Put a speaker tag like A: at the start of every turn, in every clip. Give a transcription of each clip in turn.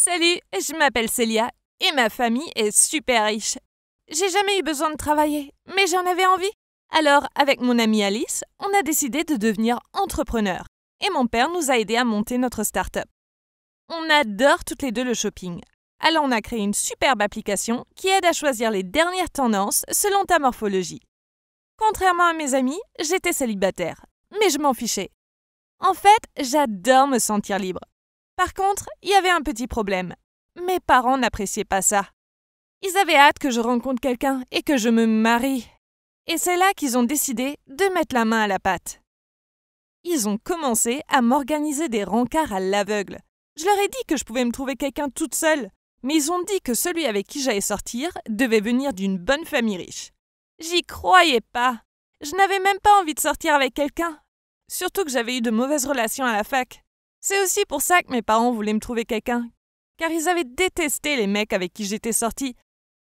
A: Salut, je m'appelle Celia et ma famille est super riche. J'ai jamais eu besoin de travailler, mais j'en avais envie. Alors, avec mon amie Alice, on a décidé de devenir entrepreneur et mon père nous a aidés à monter notre start-up. On adore toutes les deux le shopping. Alors, on a créé une superbe application qui aide à choisir les dernières tendances selon ta morphologie. Contrairement à mes amis, j'étais célibataire, mais je m'en fichais. En fait, j'adore me sentir libre. Par contre, il y avait un petit problème. Mes parents n'appréciaient pas ça. Ils avaient hâte que je rencontre quelqu'un et que je me marie. Et c'est là qu'ils ont décidé de mettre la main à la pâte. Ils ont commencé à m'organiser des rencarts à l'aveugle. Je leur ai dit que je pouvais me trouver quelqu'un toute seule, mais ils ont dit que celui avec qui j'allais sortir devait venir d'une bonne famille riche. J'y croyais pas. Je n'avais même pas envie de sortir avec quelqu'un. Surtout que j'avais eu de mauvaises relations à la fac. C'est aussi pour ça que mes parents voulaient me trouver quelqu'un, car ils avaient détesté les mecs avec qui j'étais sortie,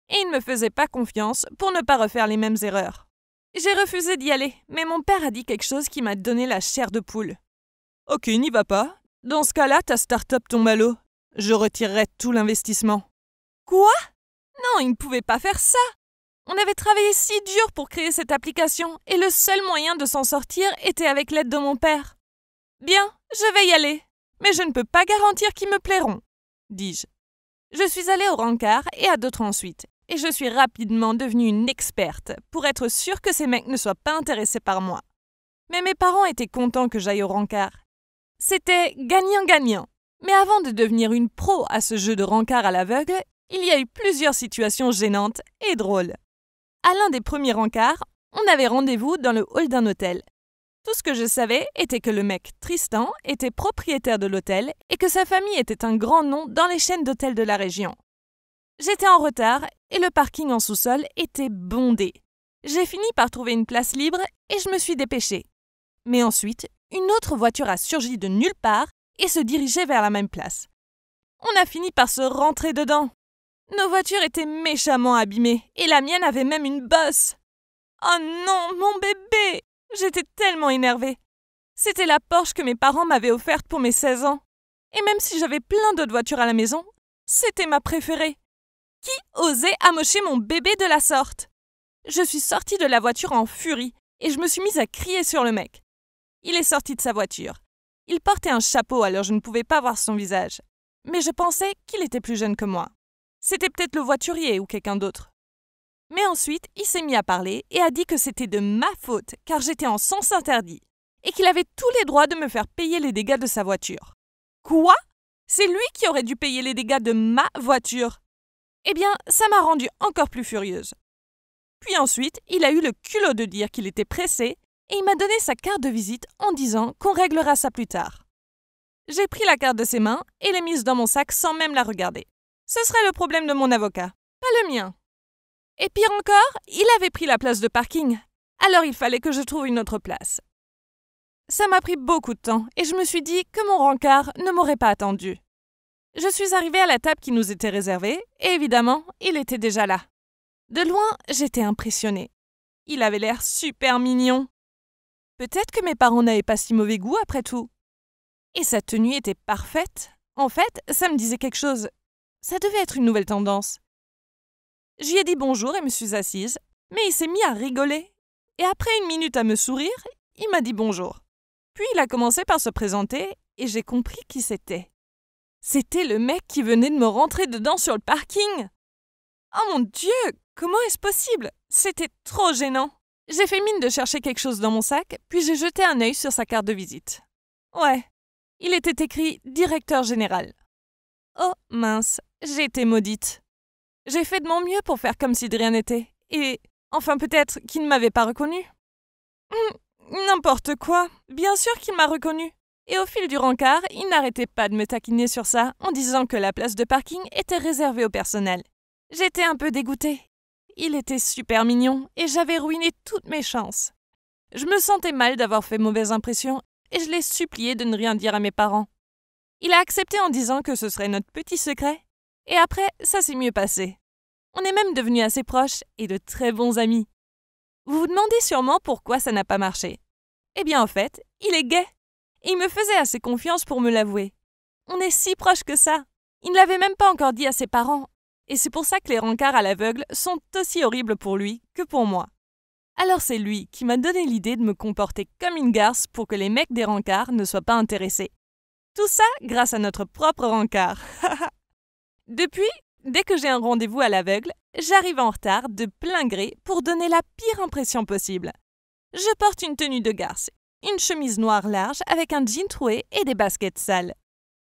A: et ils ne me faisaient pas confiance pour ne pas refaire les mêmes erreurs. J'ai refusé d'y aller, mais mon père a dit quelque chose qui m'a donné la chair de poule. Ok, n'y va pas. Dans ce cas-là, ta start-up tombe à l'eau. Je retirerai tout l'investissement. Quoi Non, il ne pouvaient pas faire ça. On avait travaillé si dur pour créer cette application, et le seul moyen de s'en sortir était avec l'aide de mon père. Bien, je vais y aller, mais je ne peux pas garantir qu'ils me plairont, dis-je. Je suis allée au rencard et à d'autres ensuite, et je suis rapidement devenue une experte pour être sûre que ces mecs ne soient pas intéressés par moi. Mais mes parents étaient contents que j'aille au rencard. C'était gagnant-gagnant. Mais avant de devenir une pro à ce jeu de rencard à l'aveugle, il y a eu plusieurs situations gênantes et drôles. À l'un des premiers rancards, on avait rendez-vous dans le hall d'un hôtel, tout ce que je savais était que le mec Tristan était propriétaire de l'hôtel et que sa famille était un grand nom dans les chaînes d'hôtels de la région. J'étais en retard et le parking en sous-sol était bondé. J'ai fini par trouver une place libre et je me suis dépêchée. Mais ensuite, une autre voiture a surgi de nulle part et se dirigeait vers la même place. On a fini par se rentrer dedans. Nos voitures étaient méchamment abîmées et la mienne avait même une bosse. Oh non, mon bébé J'étais tellement énervée. C'était la Porsche que mes parents m'avaient offerte pour mes 16 ans. Et même si j'avais plein d'autres voitures à la maison, c'était ma préférée. Qui osait amocher mon bébé de la sorte Je suis sortie de la voiture en furie et je me suis mise à crier sur le mec. Il est sorti de sa voiture. Il portait un chapeau alors je ne pouvais pas voir son visage. Mais je pensais qu'il était plus jeune que moi. C'était peut-être le voiturier ou quelqu'un d'autre. Mais ensuite, il s'est mis à parler et a dit que c'était de ma faute car j'étais en sens interdit et qu'il avait tous les droits de me faire payer les dégâts de sa voiture. Quoi C'est lui qui aurait dû payer les dégâts de ma voiture Eh bien, ça m'a rendue encore plus furieuse. Puis ensuite, il a eu le culot de dire qu'il était pressé et il m'a donné sa carte de visite en disant qu'on réglera ça plus tard. J'ai pris la carte de ses mains et l'ai mise dans mon sac sans même la regarder. Ce serait le problème de mon avocat, pas le mien. Et pire encore, il avait pris la place de parking. Alors il fallait que je trouve une autre place. Ça m'a pris beaucoup de temps et je me suis dit que mon rencard ne m'aurait pas attendu. Je suis arrivée à la table qui nous était réservée et évidemment, il était déjà là. De loin, j'étais impressionnée. Il avait l'air super mignon. Peut-être que mes parents n'avaient pas si mauvais goût après tout. Et sa tenue était parfaite. En fait, ça me disait quelque chose. Ça devait être une nouvelle tendance. J'y ai dit bonjour et me suis assise, mais il s'est mis à rigoler. Et après une minute à me sourire, il m'a dit bonjour. Puis il a commencé par se présenter et j'ai compris qui c'était. C'était le mec qui venait de me rentrer dedans sur le parking. Oh mon Dieu, comment est-ce possible C'était trop gênant. J'ai fait mine de chercher quelque chose dans mon sac, puis j'ai jeté un œil sur sa carte de visite. Ouais, il était écrit directeur général. Oh mince, j'ai été maudite. J'ai fait de mon mieux pour faire comme si de rien n'était. Et, enfin peut-être, qu'il ne m'avait pas reconnu. Hmm, n'importe quoi. Bien sûr qu'il m'a reconnu. Et au fil du rencard, il n'arrêtait pas de me taquiner sur ça en disant que la place de parking était réservée au personnel. J'étais un peu dégoûtée. Il était super mignon et j'avais ruiné toutes mes chances. Je me sentais mal d'avoir fait mauvaise impression et je l'ai supplié de ne rien dire à mes parents. Il a accepté en disant que ce serait notre petit secret et après, ça s'est mieux passé. On est même devenus assez proches et de très bons amis. Vous vous demandez sûrement pourquoi ça n'a pas marché. Eh bien, en fait, il est gay. Et il me faisait assez confiance pour me l'avouer. On est si proches que ça. Il ne l'avait même pas encore dit à ses parents. Et c'est pour ça que les rencarts à l'aveugle sont aussi horribles pour lui que pour moi. Alors c'est lui qui m'a donné l'idée de me comporter comme une garce pour que les mecs des rencarts ne soient pas intéressés. Tout ça grâce à notre propre rencard. Depuis, dès que j'ai un rendez-vous à l'aveugle, j'arrive en retard de plein gré pour donner la pire impression possible. Je porte une tenue de garce, une chemise noire large avec un jean troué et des baskets sales.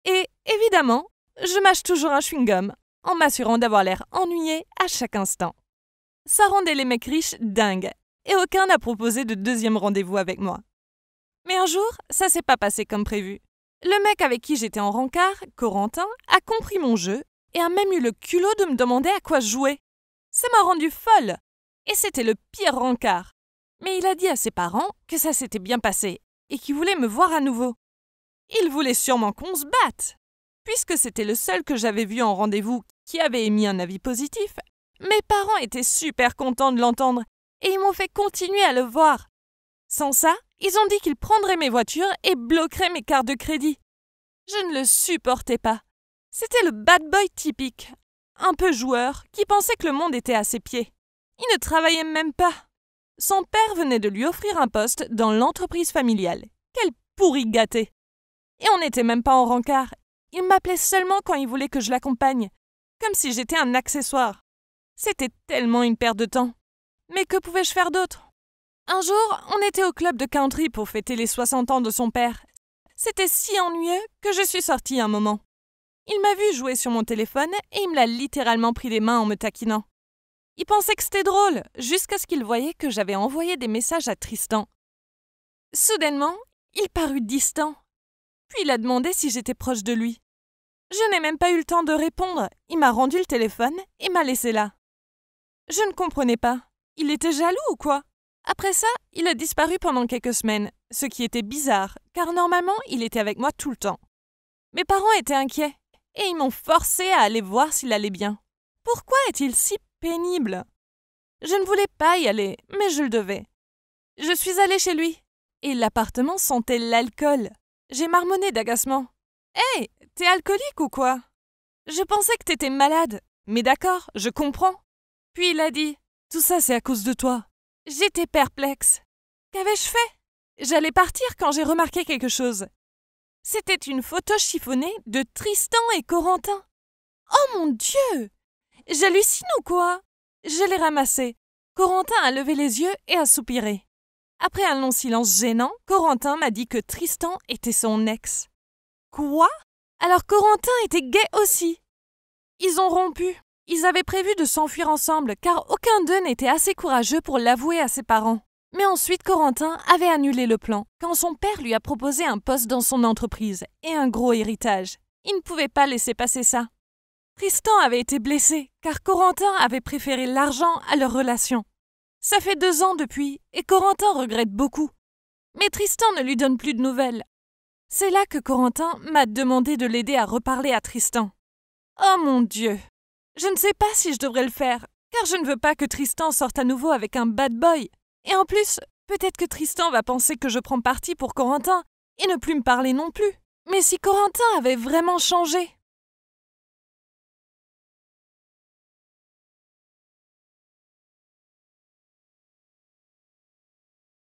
A: Et évidemment, je mâche toujours un chewing-gum en m'assurant d'avoir l'air ennuyé à chaque instant. Ça rendait les mecs riches dingues et aucun n'a proposé de deuxième rendez-vous avec moi. Mais un jour, ça s'est pas passé comme prévu. Le mec avec qui j'étais en rancard, Corentin, a compris mon jeu et a même eu le culot de me demander à quoi jouer. Ça m'a rendu folle. Et c'était le pire rencard. Mais il a dit à ses parents que ça s'était bien passé et qu'il voulait me voir à nouveau. Il voulait sûrement qu'on se batte. Puisque c'était le seul que j'avais vu en rendez-vous qui avait émis un avis positif, mes parents étaient super contents de l'entendre et ils m'ont fait continuer à le voir. Sans ça, ils ont dit qu'ils prendraient mes voitures et bloqueraient mes cartes de crédit. Je ne le supportais pas. C'était le bad boy typique, un peu joueur, qui pensait que le monde était à ses pieds. Il ne travaillait même pas. Son père venait de lui offrir un poste dans l'entreprise familiale. Quel pourri gâté Et on n'était même pas en rencard. Il m'appelait seulement quand il voulait que je l'accompagne, comme si j'étais un accessoire. C'était tellement une perte de temps. Mais que pouvais-je faire d'autre Un jour, on était au club de country pour fêter les 60 ans de son père. C'était si ennuyeux que je suis sortie un moment. Il m'a vu jouer sur mon téléphone et il me l'a littéralement pris des mains en me taquinant. Il pensait que c'était drôle, jusqu'à ce qu'il voyait que j'avais envoyé des messages à Tristan. Soudainement, il parut distant. Puis il a demandé si j'étais proche de lui. Je n'ai même pas eu le temps de répondre. Il m'a rendu le téléphone et m'a laissé là. Je ne comprenais pas. Il était jaloux ou quoi Après ça, il a disparu pendant quelques semaines, ce qui était bizarre, car normalement il était avec moi tout le temps. Mes parents étaient inquiets et ils m'ont forcé à aller voir s'il allait bien. Pourquoi est-il si pénible Je ne voulais pas y aller, mais je le devais. Je suis allée chez lui, et l'appartement sentait l'alcool. J'ai marmonné d'agacement. Hé, hey, t'es alcoolique ou quoi Je pensais que t'étais malade, mais d'accord, je comprends. Puis il a dit Tout ça, c'est à cause de toi. J'étais perplexe. Qu'avais-je fait J'allais partir quand j'ai remarqué quelque chose. C'était une photo chiffonnée de Tristan et Corentin. Oh mon Dieu J'hallucine ou quoi Je l'ai ramassée. Corentin a levé les yeux et a soupiré. Après un long silence gênant, Corentin m'a dit que Tristan était son ex. Quoi Alors Corentin était gay aussi. Ils ont rompu. Ils avaient prévu de s'enfuir ensemble car aucun d'eux n'était assez courageux pour l'avouer à ses parents. Mais ensuite, Corentin avait annulé le plan quand son père lui a proposé un poste dans son entreprise et un gros héritage. Il ne pouvait pas laisser passer ça. Tristan avait été blessé car Corentin avait préféré l'argent à leur relation. Ça fait deux ans depuis et Corentin regrette beaucoup. Mais Tristan ne lui donne plus de nouvelles. C'est là que Corentin m'a demandé de l'aider à reparler à Tristan. Oh mon Dieu Je ne sais pas si je devrais le faire, car je ne veux pas que Tristan sorte à nouveau avec un bad boy et en plus, peut-être que Tristan va penser que je prends parti pour Corentin et ne plus me parler non plus. Mais si Corentin avait vraiment changé